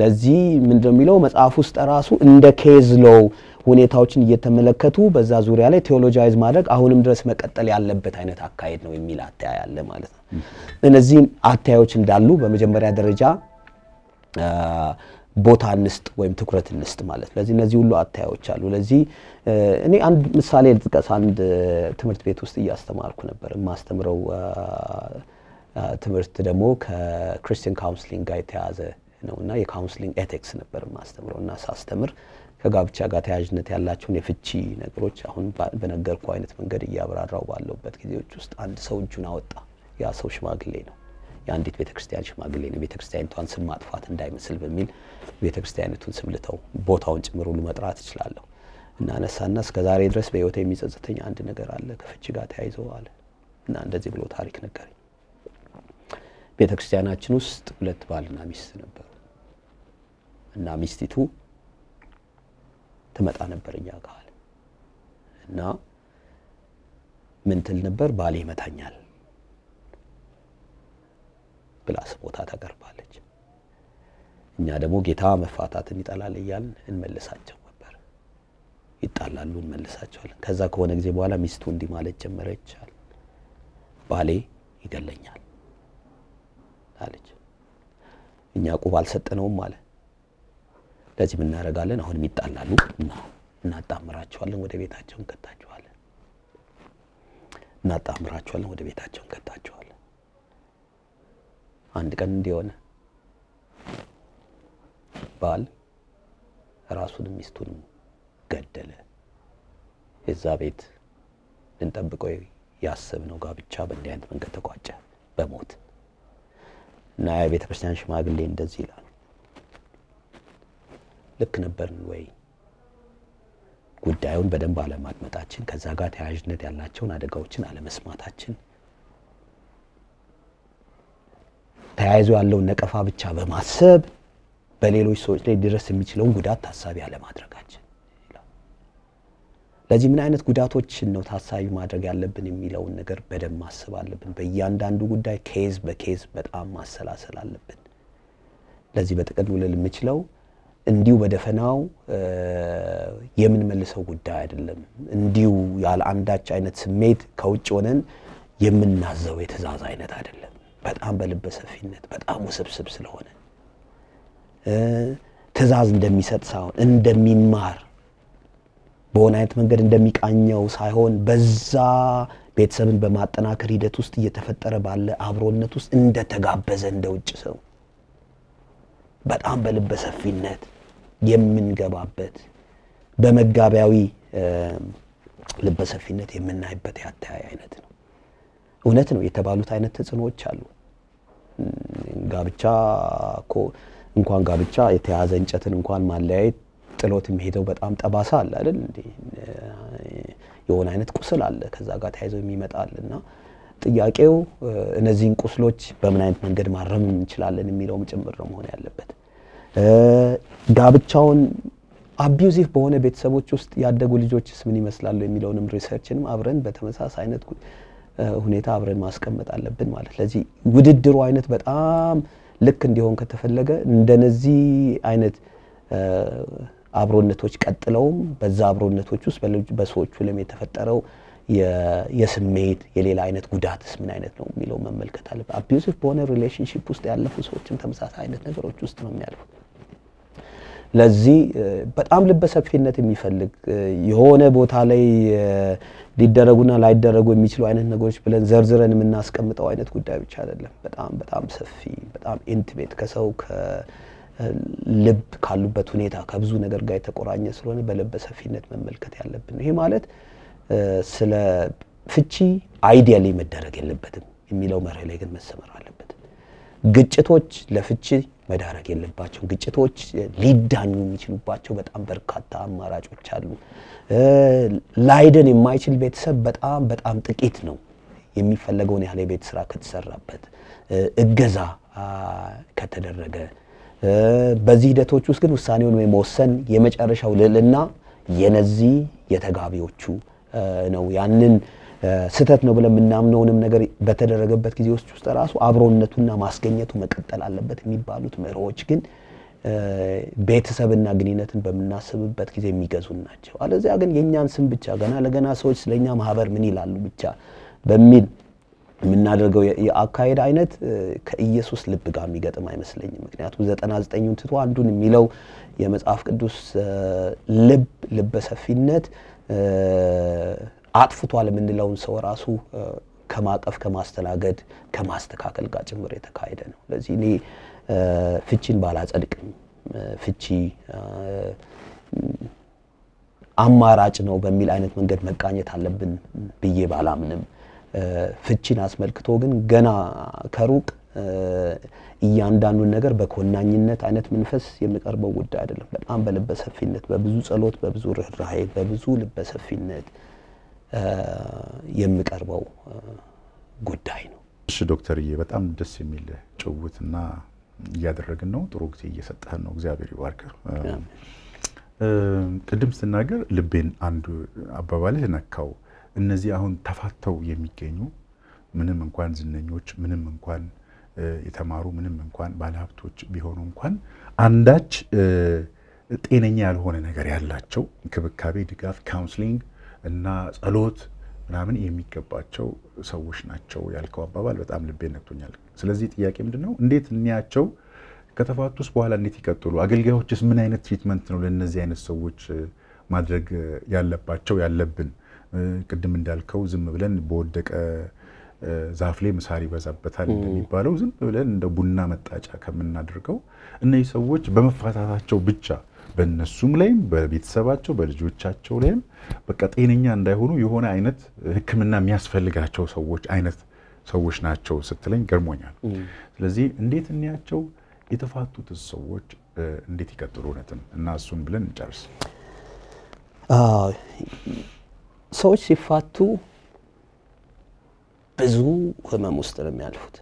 S2: ለዚህ ምንድነው የሚለው መጽሐፍ ውስጥ ራሱ እንደ ኬዝ ሎው ሁኔታዎችን እየተመለከቱ በዛ ዙሪያ ላይ ቴዎሎጃይዝ ማድረግ አሁንም ድረስ መቀጠል ያለበት አይነት አካሄድ ነው የሚል አተያ ያለ ማለት ነው። እነዚህ አተያዮች እንዳሉ በመጀመሪያ ደረጃ ቦታ እንስጥ ወይም ትኩረት እንስጥ ማለት ስለዚህ እነዚህ ሁሉ አተያዮች አሉ። ለዚህ እኔ አንድ ምሳሌ ልጥቀስ። አንድ ትምህርት ቤት ውስጥ እያስተማርኩ ነበር። የማስተምረው ትምህርት ደግሞ ከክርስቲያን ካውንስሊንግ ጋር የተያያዘ ነውና የካውንስሊንግ ኤቲክስ ነበር ማስተምረው እና ሳስተምር ከጋብቻ ጋር ተያያዥነት ያላቸውን የፍቺ ነገሮች አሁን በነገርኩ አይነት መንገድ እያብራራው ባለውበት ጊዜዎች ውስጥ አንድ ሰው እጁን አወጣ። ያ ሰው ሽማግሌ ነው። የአንዲት ቤተክርስቲያን ሽማግሌ ነው። ክርስቲያኒቷን ስም ማጥፋት እንዳይመስል በሚል ክርስቲያኒቱን ስም ልተው ቦታውን ጭምር ልመጥራት መጥራት እችላለሁ። እናነሳና እስከ ዛሬ ድረስ በህይወት የሚጸጽተኝ አንድ ነገር አለ ከፍቺ ጋር ተያይዘው አለ እና እንደዚህ ብሎ ታሪክ ነገረኝ። ቤተ ክርስቲያናችን ውስጥ ሁለት ባልና ሚስት ነበሩ እና ሚስቲቱ ትመጣ ነበር እኛ ጋር እና ምን ትል ነበር? ባሌ ይመታኛል ብላ ስሞታ ታቀርባለች። እኛ ደግሞ ጌታ መፋታትን ይጠላል እያልን እንመልሳቸው ነበር። ይጣላሉ፣ እንመልሳቸዋለን። ከዛ ከሆነ ጊዜ በኋላ ሚስቱ እንዲህ ማለት ጀመረች፣ ባሌ ይገለኛል አለች። እኛ ቁብ አልሰጠነውም አለ። ለዚህ እናደርጋለን አሁን የሚጣላሉ እና እናጣምራቸዋለን፣ ወደ ቤታቸው እንከታቸዋለን። እናጣምራቸዋለን፣ ወደ ቤታቸው እንከታቸዋለን። አንድ ቀን እንዲሆነ ባል ራሱንም ሚስቱንም ገደለ። የዛ ቤት ልንጠብቀው ያሰብነው ጋብቻ በእንዲህ አይነት መንገድ ተቋጨ በሞት። እና የቤተ ክርስቲያን ሽማግሌ እንደዚህ ይላል። ልክ ነበርን ወይ? ጉዳዩን በደንብ አለማድመጣችን፣ ከዛ ጋር ተያያዥነት ያላቸውን አደጋዎችን አለመስማታችን፣ ተያይዞ ያለውን ነቀፋ ብቻ በማሰብ በሌሎች ሰዎች ላይ ሊደርስ የሚችለውን ጉዳት ታሳቢ አለማድረጋችን ለዚህ ምን አይነት ጉዳቶችን ነው ታሳቢ ማድረግ ያለብን የሚለውን ነገር በደንብ ማሰብ አለብን። በእያንዳንዱ ጉዳይ ኬዝ በኬዝ በጣም ማሰላሰል አለብን። ለዚህ በጥቅል ልል የምችለው እንዲሁ በደፈናው የምንመልሰው ጉዳይ አይደለም። እንዲሁ ያለ አንዳች አይነት ስሜት ከውጭ ሆነን የምናዘው የትእዛዝ አይነት አይደለም። በጣም በልበ ሰፊነት በጣም ውስብስብ ስለሆነ ትእዛዝ እንደሚሰጥ ሳይሆን እንደሚማር በሆነ አይነት መንገድ እንደሚቃኘው ሳይሆን በዛ ቤተሰብን በማጠናከር ሂደት ውስጥ እየተፈጠረ ባለ አብሮነት ውስጥ እንደተጋበዘ እንደ ውጭ ሰው በጣም በልበሰፊነት የምንገባበት በመጋቢያዊ ልበሰፊነት የምናይበት ያተያይ አይነት ነው። እውነት ነው የተባሉት አይነት ተጽዕኖዎች አሉ። ጋብቻ እኮ እንኳን ጋብቻ የተያዘ እንጨትን እንኳን ማለያየት ጥሎት የሚሄደው በጣም ጠባሳ አለ አይደል እንዴ የሆነ አይነት ቁስል አለ ከዛ ጋር ተያይዞ የሚመጣል አለና ጥያቄው እነዚህን ቁስሎች በምን አይነት መንገድ ማረም እንችላለን የሚለውም ጭምር ነው መሆን ያለበት። ጋብቻውን አቢዩዚቭ በሆነ ቤተሰቦች ውስጥ ያደጉ ልጆችስ ምን ይመስላሉ የሚለውንም ሪሰርችንም አብረን በተመሳሳይ አይነት ሁኔታ አብረን ማስቀመጥ አለብን ማለት። ስለዚህ ውድድሩ አይነት በጣም ልክ እንዲሆን ከተፈለገ እንደነዚህ አይነት አብሮነቶች ቀጥለውም በዛ አብሮነቶች ውስጥ በሰዎቹ ለም የተፈጠረው የስሜት የሌላ አይነት ጉዳትስ ምን አይነት ነው የሚለው መመልከት አለ። አቢዩዚቭ በሆነ ሪሌሽንሽፕ ውስጥ ያለፉ ሰዎችም ተመሳሳይ አይነት ነገሮች ውስጥ ነው የሚያልፉት። ለዚህ በጣም ልበሰፊነት የሚፈልግ የሆነ ቦታ ላይ ሊደረጉና ላይደረጉ የሚችሉ አይነት ነገሮች ብለን ዘርዝረን የምናስቀምጠው አይነት ጉዳይ ብቻ አይደለም። በጣም በጣም ሰፊ በጣም ኢንቲሜት ከሰው ልብ ካሉበት ሁኔታ ከብዙ ነገር ጋር የተቆራኘ ስለሆነ በልበ ሰፊነት መመልከት ያለብን ነው። ይሄ ማለት ስለ ፍቺ አይዲያ ላይ መደረግ የለበትም የሚለው መርህ ላይ ግን መሰመር አለበት። ግጭቶች ለፍቺ መዳረግ የለባቸው። ግጭቶች ሊዳኙ የሚችሉባቸው በጣም በርካታ አማራጮች አሉ። ላይደን የማይችል ቤተሰብ በጣም በጣም ጥቂት ነው። የሚፈለገውን ያህል የቤት ስራ ከተሰራበት፣ እገዛ ከተደረገ በዚህ ሂደቶች ውስጥ ግን ውሳኔውን የመወሰን የመጨረሻው ልዕልና የነዚህ የተጋቢዎቹ ነው። ያንን ስህተት ነው ብለን የምናምነውንም ነገር በተደረገበት ጊዜ ውስጥ ውስጥ ራሱ አብሮነቱና ማስገኘቱ መቀጠል አለበት የሚባሉት መርሆዎች ግን ቤተሰብና ግንኙነትን በምናስብበት ጊዜ የሚገዙን ናቸው። አለዚያ ግን የእኛን ስም ብቻ ገና ለገና ሰዎች ስለኛ ማህበር ምን ይላሉ ብቻ በሚል የምናደርገው የአካሄድ አይነት ከኢየሱስ ልብ ጋር የሚገጥም አይመስለኝም። ምክንያቱም ዘጠና ዘጠኙን ትቶ አንዱን የሚለው የመጽሐፍ ቅዱስ ልብ ሰፊነት አጥፍቷል የምንለውን ሰው ራሱ ከማቀፍ ከማስተናገድ ከማስተካከል ጋር ጭምር የተካሄደ ነው። ስለዚህ እኔ ፍቺን ባላጸድቅም ፍቺ አማራጭ ነው በሚል አይነት መንገድ መቃኘት አለብን ብዬ ባላምንም ፍቺን አስመልክቶ ግን ገና ከሩቅ እያንዳንዱን ነገር በኮናኝነት አይነት መንፈስ የሚቀርበው ጉዳይ አይደለም። በጣም በልበሰፊነት በብዙ ጸሎት፣ በብዙ ርኅራሄ፣ በብዙ ልበሰፊነት
S1: የሚቀርበው ጉዳይ ነው። እሺ ዶክተርዬ፣ በጣም ደስ የሚል ጭውትና እያደረግን ነው። ጥሩ ጊዜ እየሰጠህን ነው። እግዚአብሔር ይባርክ። ቅድም ስናገር ልቤን አንዱ አባባልህ ነካው። እነዚህ አሁን ተፋተው የሚገኙ ምንም እንኳን ዝነኞች፣ ምንም እንኳን የተማሩ፣ ምንም እንኳን ባለሀብቶች ቢሆኑ እንኳን አንዳች ጤነኛ ያልሆነ ነገር ያላቸው እንክብካቤ፣ ድጋፍ፣ ካውንስሊንግ እና ጸሎት ምናምን የሚገባቸው ሰዎች ናቸው ያልከው አባባል በጣም ልቤ ነክቶኛል። ስለዚህ ጥያቄ ምንድን ነው? እንዴት እንያቸው? ከተፋቱስ በኋላ እንዴት ይቀጥሉ? አገልጋዮችስ ምን አይነት ትሪትመንት ነው ለእነዚህ አይነት ሰዎች ማድረግ ያለባቸው ያለብን? ቅድም እንዳልከው ዝም ብለን በወደቀ ዛፍ ላይ ምሳር ይበዛበታል እንደሚባለው ዝም ብለን እንደ ቡና መጣጫ ከምናደርገው እነዚህ ሰዎች በመፋታታቸው ብቻ በእነሱም ላይም በቤተሰባቸው በልጆቻቸው ላይም በቃ ጤነኛ እንዳይሆኑ የሆነ አይነት ሕክምና የሚያስፈልጋቸው ሰዎች አይነት ሰዎች ናቸው ስትለኝ ገርሞኛል። ስለዚህ እንዴት እንያቸው የተፋቱት ሰዎች እንዴት ይቀጥሉ እውነትም እና እሱን ብለን እንጨርስ።
S2: ሰዎች ሲፋቱ ብዙ ህመም ውስጥ ነው የሚያልፉት።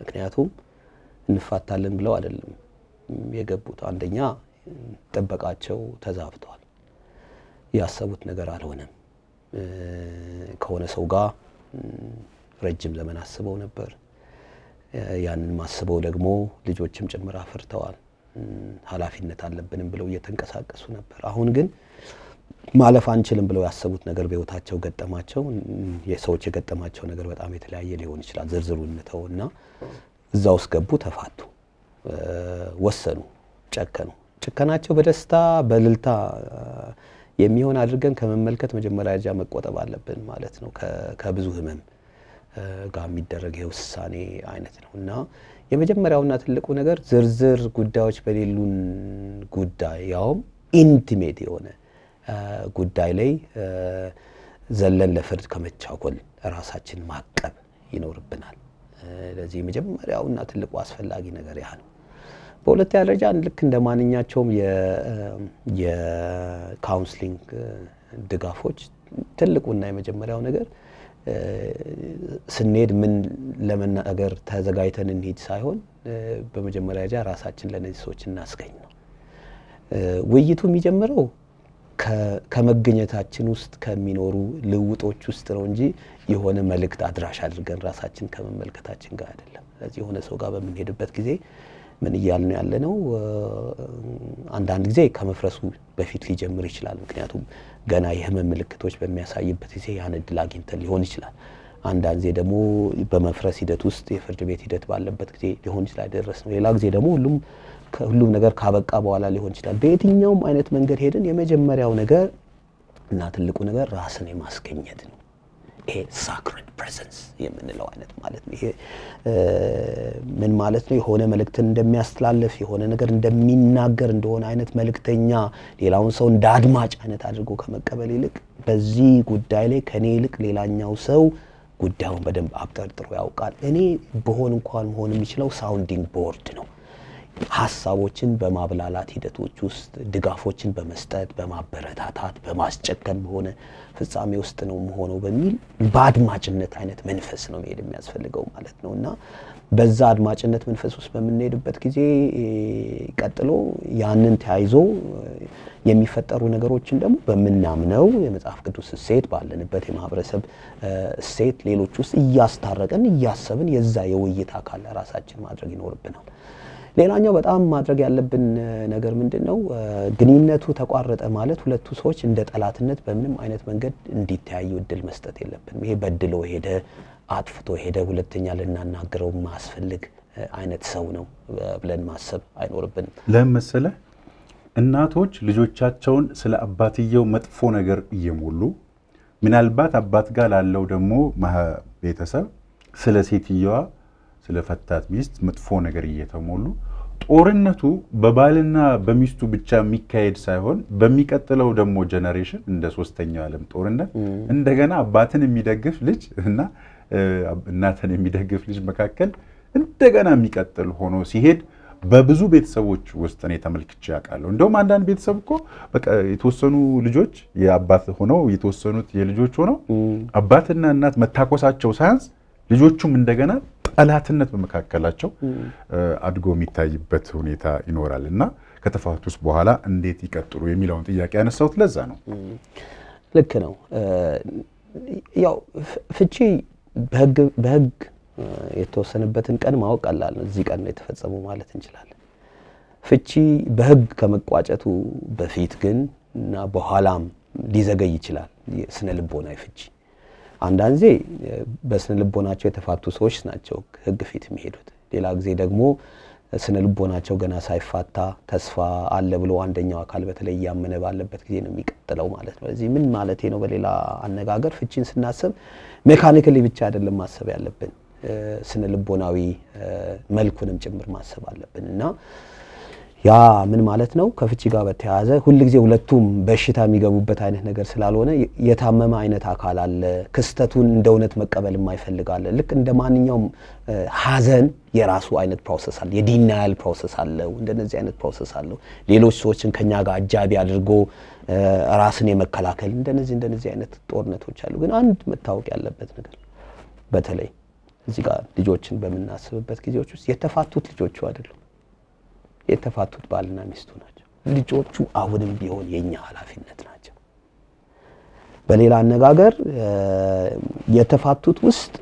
S2: ምክንያቱም እንፋታለን ብለው አይደለም የገቡት። አንደኛ ጥበቃቸው ተዛብተዋል። ያሰቡት ነገር አልሆነም። ከሆነ ሰው ጋር ረጅም ዘመን አስበው ነበር። ያንን ማስበው ደግሞ ልጆችም ጭምር አፍርተዋል። ኃላፊነት አለብንም ብለው እየተንቀሳቀሱ ነበር። አሁን ግን ማለፍ አንችልም ብለው ያሰቡት ነገር በህይወታቸው ገጠማቸው። የሰዎች የገጠማቸው ነገር በጣም የተለያየ ሊሆን ይችላል። ዝርዝሩ እንተው እና እዛ ውስጥ ገቡ፣ ተፋቱ፣ ወሰኑ፣ ጨከኑ። ጭከናቸው በደስታ በልልታ የሚሆን አድርገን ከመመልከት መጀመሪያ ደረጃ መቆጠብ አለብን ማለት ነው። ከብዙ ህመም ጋር የሚደረግ የውሳኔ አይነት ነው እና የመጀመሪያውና ትልቁ ነገር ዝርዝር ጉዳዮች በሌሉን ጉዳይ ያውም ኢንቲሜት የሆነ ጉዳይ ላይ ዘለን ለፍርድ ከመቻኮል ራሳችን ማቀብ ይኖርብናል። ለዚህ መጀመሪያውና ትልቁ አስፈላጊ ነገር ያህ ነው። በሁለተኛ ደረጃ ልክ እንደ ማንኛቸውም የካውንስሊንግ ድጋፎች ትልቁና የመጀመሪያው ነገር ስንሄድ ምን ለመናገር ተዘጋጅተን እንሂድ ሳይሆን በመጀመሪያ ደረጃ ራሳችን ለነዚህ ሰዎች እናስገኝ ነው። ውይይቱ የሚጀምረው ከመገኘታችን ውስጥ ከሚኖሩ ልውጦች ውስጥ ነው እንጂ የሆነ መልእክት አድራሽ አድርገን ራሳችን ከመመልከታችን ጋር አይደለም። ስለዚህ የሆነ ሰው ጋር በምንሄድበት ጊዜ ምን ነው ያለ ነው? አንዳንድ ጊዜ ከመፍረሱ በፊት ሊጀምር ይችላል። ምክንያቱም ገና የህመም ምልክቶች በሚያሳይበት ጊዜ ያን እድል አግኝተን ሊሆን ይችላል። አንዳንድ ጊዜ ደግሞ በመፍረስ ሂደት ውስጥ የፍርድ ቤት ሂደት ባለበት ጊዜ ሊሆን ይችላል ነው። ሌላ ጊዜ ደግሞ ሁሉም ሁሉም ነገር ካበቃ በኋላ ሊሆን ይችላል። በየትኛውም አይነት መንገድ ሄድን የመጀመሪያው ነገር እና ትልቁ ነገር ራስን የማስገኘት ነው። ይሄ ሳክረድ ፕሬዘንስ የምንለው አይነት ማለት ነው። ይሄ ምን ማለት ነው? የሆነ መልእክትን እንደሚያስተላልፍ የሆነ ነገር እንደሚናገር እንደሆነ አይነት መልእክተኛ ሌላውን ሰው እንደ አድማጭ አይነት አድርጎ ከመቀበል ይልቅ በዚህ ጉዳይ ላይ ከኔ ይልቅ ሌላኛው ሰው ጉዳዩን በደንብ አብጠርጥሮ ያውቃል። እኔ በሆን እንኳን መሆን የሚችለው ሳውንዲንግ ቦርድ ነው ሀሳቦችን በማብላላት ሂደቶች ውስጥ ድጋፎችን በመስጠት በማበረታታት በማስጨከን በሆነ ፍጻሜ ውስጥ ነው መሆነው በሚል በአድማጭነት አይነት መንፈስ ነው መሄድ የሚያስፈልገው ማለት ነው እና በዛ አድማጭነት መንፈስ ውስጥ በምንሄድበት ጊዜ ቀጥሎ ያንን ተያይዞ የሚፈጠሩ ነገሮችን ደግሞ በምናምነው የመጽሐፍ ቅዱስ እሴት ባለንበት የማህበረሰብ እሴት ሌሎች ውስጥ እያስታረቀን እያሰብን የዛ የውይይት አካል ራሳችን ማድረግ ይኖርብናል። ሌላኛው በጣም ማድረግ ያለብን ነገር ምንድን ነው? ግንኙነቱ ተቋረጠ ማለት ሁለቱ ሰዎች እንደ ጠላትነት በምንም አይነት መንገድ እንዲተያዩ እድል መስጠት የለብንም። ይሄ በድሎ ሄደ፣ አጥፍቶ ሄደ፣ ሁለተኛ
S1: ልናናግረው ማስፈልግ አይነት ሰው ነው ብለን ማሰብ አይኖርብንም። ለምን መሰለህ? እናቶች ልጆቻቸውን ስለ አባትየው መጥፎ ነገር እየሞሉ ምናልባት አባት ጋር ላለው ደግሞ ቤተሰብ ስለ ሴትየዋ ስለፈታት ሚስት መጥፎ ነገር እየተሞሉ ጦርነቱ በባልና በሚስቱ ብቻ የሚካሄድ ሳይሆን በሚቀጥለው ደግሞ ጀነሬሽን እንደ ሶስተኛው ዓለም ጦርነት እንደገና አባትን የሚደግፍ ልጅ እና እናትን የሚደግፍ ልጅ መካከል እንደገና የሚቀጥል ሆኖ ሲሄድ በብዙ ቤተሰቦች ውስጥ እኔ ተመልክቼ ያውቃለሁ። እንደውም አንዳንድ ቤተሰብ እኮ የተወሰኑ ልጆች የአባት ሆነው የተወሰኑት የልጆች ሆነው አባትና እናት መታኮሳቸው ሳያንስ ልጆቹም እንደገና ጠላትነት በመካከላቸው አድጎ የሚታይበት ሁኔታ ይኖራል እና ከተፋቱስ በኋላ እንዴት ይቀጥሉ የሚለውን ጥያቄ ያነሳሁት ለዛ ነው። ልክ ነው። ያው ፍቺ በህግ
S2: የተወሰነበትን ቀን ማወቅ ቀላል ነው። እዚህ ቀን ነው የተፈጸሙ ማለት እንችላለን። ፍቺ በህግ ከመቋጨቱ በፊት ግን እና በኋላም ሊዘገይ ይችላል። ስነ ልቦናዊ ፍቺ አንዳንድ ጊዜ በስነ ልቦናቸው የተፋቱ ሰዎች ናቸው ህግ ፊት የሚሄዱት። ሌላ ጊዜ ደግሞ ስነ ልቦናቸው ገና ሳይፋታ ተስፋ አለ ብሎ አንደኛው አካል በተለይ እያመነ ባለበት ጊዜ ነው የሚቀጥለው ማለት ነው። ስለዚህ ምን ማለት ነው? በሌላ አነጋገር ፍቺን ስናስብ ሜካኒካሊ ብቻ አይደለም ማሰብ ያለብን፣ ስነ ልቦናዊ መልኩንም ጭምር ማሰብ አለብን እና ያ ምን ማለት ነው? ከፍቺ ጋር በተያያዘ ሁልጊዜ ሁለቱም በሽታ የሚገቡበት አይነት ነገር ስላልሆነ የታመመ አይነት አካል አለ። ክስተቱን እንደ እውነት መቀበል የማይፈልግ አለ። ልክ እንደ ማንኛውም ሀዘን የራሱ አይነት ፕሮሰስ አለ። የዲናያል ፕሮሰስ አለው። እንደነዚህ አይነት ፕሮሰስ አለው። ሌሎች ሰዎችን ከኛ ጋር አጃቢ አድርጎ ራስን የመከላከል እንደነዚህ እንደነዚህ አይነት ጦርነቶች አሉ። ግን አንድ መታወቅ ያለበት ነገር በተለይ እዚህ ጋር ልጆችን በምናስብበት ጊዜዎች ውስጥ የተፋቱት ልጆቹ አይደሉም። የተፋቱት ባልና ሚስቱ ናቸው። ልጆቹ አሁንም ቢሆን የኛ ኃላፊነት ናቸው። በሌላ አነጋገር የተፋቱት ውስጥ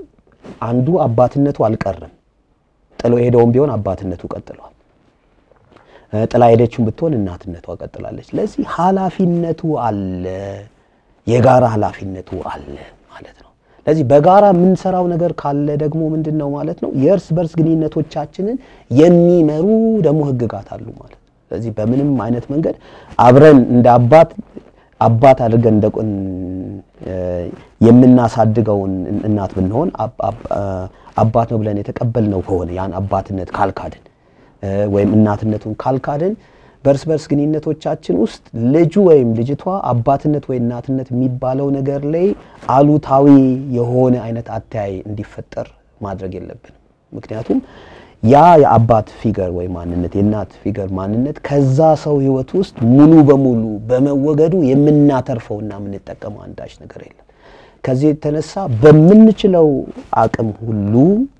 S2: አንዱ አባትነቱ አልቀረም። ጥሎ ሄደውም ቢሆን አባትነቱ ቀጥሏል። ጥላ ሄደችም ብትሆን እናትነቷ ቀጥላለች። ስለዚህ ኃላፊነቱ አለ፣ የጋራ ኃላፊነቱ አለ ማለት ነው። ስለዚህ በጋራ የምንሰራው ነገር ካለ ደግሞ ምንድን ነው ማለት ነው የእርስ በርስ ግንኙነቶቻችንን የሚመሩ ደግሞ ህግጋት አሉ ማለት ነው። ስለዚህ በምንም አይነት መንገድ አብረን እንደ አባት አባት አድርገን እንደ የምናሳድገውን እናት ብንሆን አባት ነው ብለን የተቀበልነው ከሆነ ያን አባትነት ካልካድን ወይም እናትነቱን ካልካድን በእርስ በርስ ግንኙነቶቻችን ውስጥ ልጁ ወይም ልጅቷ አባትነት ወይ እናትነት የሚባለው ነገር ላይ አሉታዊ የሆነ አይነት አተያይ እንዲፈጠር ማድረግ የለብንም። ምክንያቱም ያ የአባት ፊገር ወይ ማንነት የእናት ፊገር ማንነት ከዛ ሰው ህይወት ውስጥ ሙሉ በሙሉ በመወገዱ የምናተርፈውና የምንጠቀመው አንዳች ነገር የለም። ከዚህ የተነሳ በምንችለው አቅም ሁሉ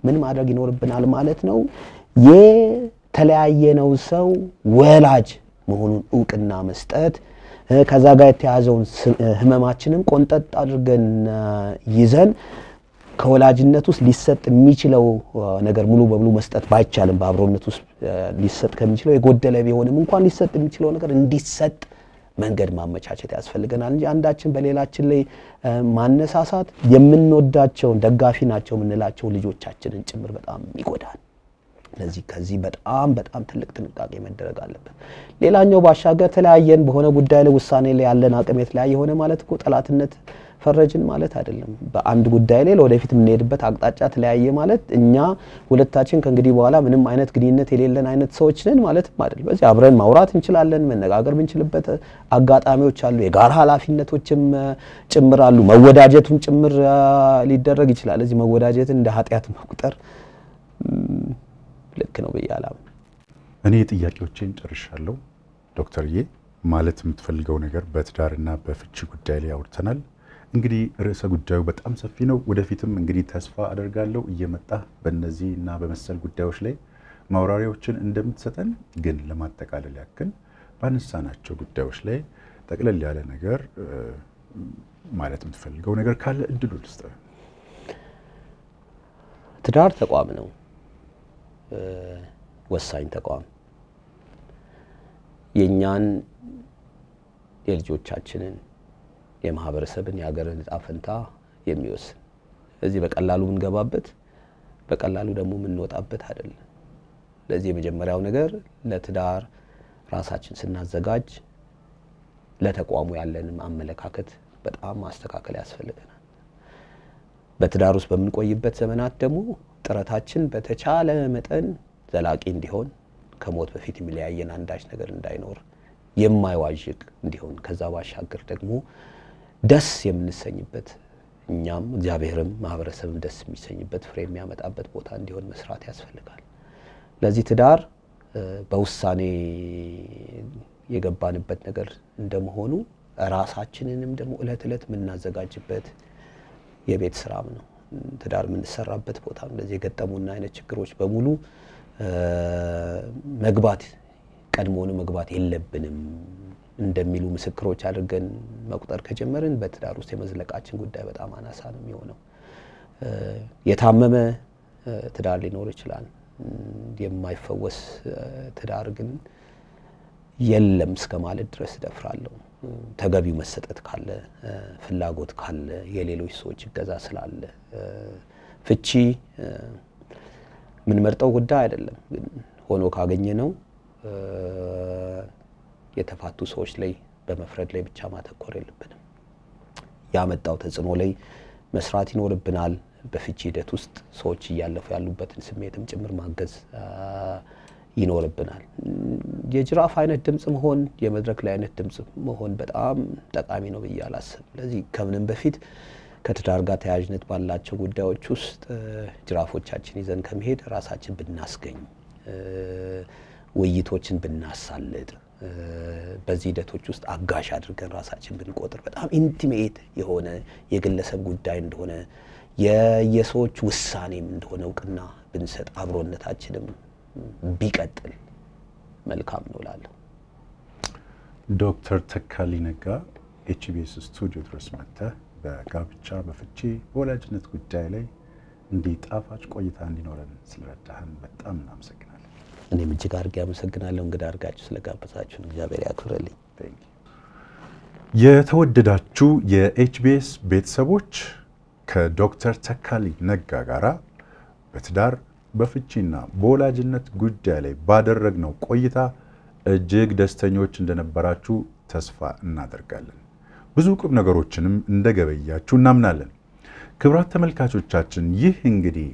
S2: ምን ማድረግ ይኖርብናል ማለት ነው የ ነው ሰው ወላጅ መሆኑን እውቅና መስጠት ከዛ ጋር የተያዘውን ህመማችንም ቆንጠጥ አድርገን ይዘን ከወላጅነት ውስጥ ሊሰጥ የሚችለው ነገር ሙሉ በሙሉ መስጠት ባይቻልም በአብሮነት ውስጥ ሊሰጥ ከሚችለው የጎደለ ቢሆንም እንኳን ሊሰጥ የሚችለው ነገር እንዲሰጥ መንገድ ማመቻቸት ያስፈልገናል እንጂ አንዳችን በሌላችን ላይ ማነሳሳት የምንወዳቸውን ደጋፊ ናቸው የምንላቸው ልጆቻችንን ጭምር በጣም ይጎዳል። ስለዚህ ከዚህ በጣም በጣም ትልቅ ጥንቃቄ መደረግ አለበት። ሌላኛው ባሻገር ተለያየን በሆነ ጉዳይ ላይ ውሳኔ ላይ ያለን አቅም የተለያየ የሆነ ማለት እኮ ጠላትነት ፈረጅን ማለት አይደለም። በአንድ ጉዳይ ላይ ለወደፊት የምንሄድበት አቅጣጫ ተለያየ ማለት እኛ ሁለታችን ከእንግዲህ በኋላ ምንም አይነት ግንኙነት የሌለን አይነት ሰዎች ነን ማለትም አይደለም። በዚህ አብረን ማውራት እንችላለን፣ መነጋገር ብንችልበት አጋጣሚዎች አሉ። የጋራ ኃላፊነቶችም ጭምር አሉ። መወዳጀቱም ጭምር ሊደረግ ይችላል። እዚህ መወዳጀትን እንደ ኃጢአት መቁጠር
S1: ልክ ነው ብዬ አላምንም። እኔ ጥያቄዎቼን ጨርሻለሁ። ዶክተርዬ ማለት የምትፈልገው ነገር በትዳርና በፍቺ ጉዳይ ላይ አውርተናል። እንግዲህ ርዕሰ ጉዳዩ በጣም ሰፊ ነው። ወደፊትም እንግዲህ ተስፋ አደርጋለሁ እየመጣ በእነዚህ እና በመሰል ጉዳዮች ላይ ማውራሪያዎችን እንደምትሰጠን። ግን ለማጠቃለል ያክል ባነሳናቸው ጉዳዮች ላይ ጠቅለል ያለ ነገር ማለት የምትፈልገው ነገር ካለ እድሉ ልስጥ። ትዳር ተቋም
S2: ነው። ወሳኝ ተቋም የእኛን የልጆቻችንን የማህበረሰብን የሀገርን እጣ ፈንታ የሚወስን እዚህ በቀላሉ የምንገባበት በቀላሉ ደግሞ የምንወጣበት አይደለም። ለዚህ የመጀመሪያው ነገር ለትዳር ራሳችን ስናዘጋጅ ለተቋሙ ያለንም አመለካከት በጣም ማስተካከል ያስፈልገናል። በትዳር ውስጥ በምንቆይበት ዘመናት ደግሞ ጥረታችን በተቻለ መጠን ዘላቂ እንዲሆን ከሞት በፊት የሚለያየን አንዳች ነገር እንዳይኖር የማይዋዥቅ እንዲሆን ከዛ ባሻገር ደግሞ ደስ የምንሰኝበት እኛም እግዚአብሔርም ማህበረሰብም ደስ የሚሰኝበት ፍሬ የሚያመጣበት ቦታ እንዲሆን መስራት ያስፈልጋል። ለዚህ ትዳር በውሳኔ የገባንበት ነገር እንደመሆኑ ራሳችንንም ደግሞ እለት እለት የምናዘጋጅበት የቤት ስራም ነው። ትዳር የምንሰራበት ቦታ እንደዚህ የገጠሙና አይነት ችግሮች በሙሉ መግባት ቀድሞውኑ መግባት የለብንም እንደሚሉ ምስክሮች አድርገን መቁጠር ከጀመርን በትዳር ውስጥ የመዝለቃችን ጉዳይ በጣም አናሳ ነው የሚሆነው። የታመመ ትዳር ሊኖር ይችላል። የማይፈወስ ትዳር ግን የለም እስከ ማለት ድረስ ደፍራለሁ። ተገቢው መሰጠት ካለ፣ ፍላጎት ካለ፣ የሌሎች ሰዎች እገዛ ስላለ ፍቺ የምንመርጠው ጉዳይ አይደለም፣ ግን ሆኖ ካገኘ ነው። የተፋቱ ሰዎች ላይ በመፍረድ ላይ ብቻ ማተኮር የለብንም። ያመጣው ተጽዕኖ ላይ መስራት ይኖርብናል። በፍቺ ሂደት ውስጥ ሰዎች እያለፉ ያሉበትን ስሜትም ጭምር ማገዝ ይኖርብናል። የጅራፍ አይነት ድምፅ መሆን የመድረክ ላይ አይነት ድምፅ መሆን በጣም ጠቃሚ ነው ብዬ አላስብ። ስለዚህ ከምንም በፊት ከትዳር ጋር ተያያዥነት ባላቸው ጉዳዮች ውስጥ ጅራፎቻችን ይዘን ከመሄድ ራሳችን ብናስገኝ፣ ውይይቶችን ብናሳልጥ፣ በዚህ ሂደቶች ውስጥ አጋዥ አድርገን ራሳችን ብንቆጥር በጣም ኢንቲሜት የሆነ የግለሰብ ጉዳይ እንደሆነ የየሰዎች ውሳኔም እንደሆነ እውቅና
S1: ብንሰጥ አብሮነታችንም ቢቀጥል መልካም ነው እላለሁ። ዶክተር ተካሊ ነጋ ኤችቢኤስ ስቱዲዮ ድረስ መጥተህ በጋብቻ በፍቺ በወላጅነት ጉዳይ ላይ እንዲህ ጣፋጭ ቆይታ እንዲኖረን ስለረዳህን በጣም እናመሰግናለን። እኔም እጅግ አድርጌ አመሰግናለሁ። እንግዳ አድርጋችሁ ስለጋበዛችሁን እግዚአብሔር ያክብርልኝ። የተወደዳችሁ የኤችቢኤስ ቤተሰቦች ከዶክተር ተካሊ ነጋ ጋራ በትዳር በፍቺና በወላጅነት ጉዳይ ላይ ባደረግነው ቆይታ እጅግ ደስተኞች እንደነበራችሁ ተስፋ እናደርጋለን። ብዙ ቁም ነገሮችንም እንደገበያችሁ እናምናለን። ክብራት ተመልካቾቻችን፣ ይህ እንግዲህ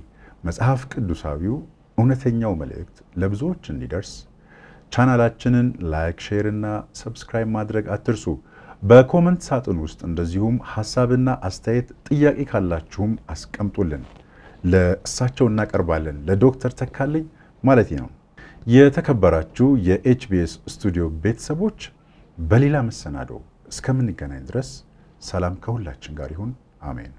S1: መጽሐፍ ቅዱሳዊው እውነተኛው መልእክት ለብዙዎች እንዲደርስ ቻናላችንን ላይክ፣ ሼር እና ሰብስክራይብ ማድረግ አትርሱ። በኮመንት ሳጥን ውስጥ እንደዚሁም ሀሳብና አስተያየት ጥያቄ ካላችሁም አስቀምጡልን። ለእሳቸው እናቀርባለን ለዶክተር ተካልኝ ማለት ነው። የተከበራችሁ የኤችቢኤስ ስቱዲዮ ቤተሰቦች በሌላ መሰናዶ እስከምንገናኝ ድረስ ሰላም ከሁላችን ጋር ይሁን። አሜን።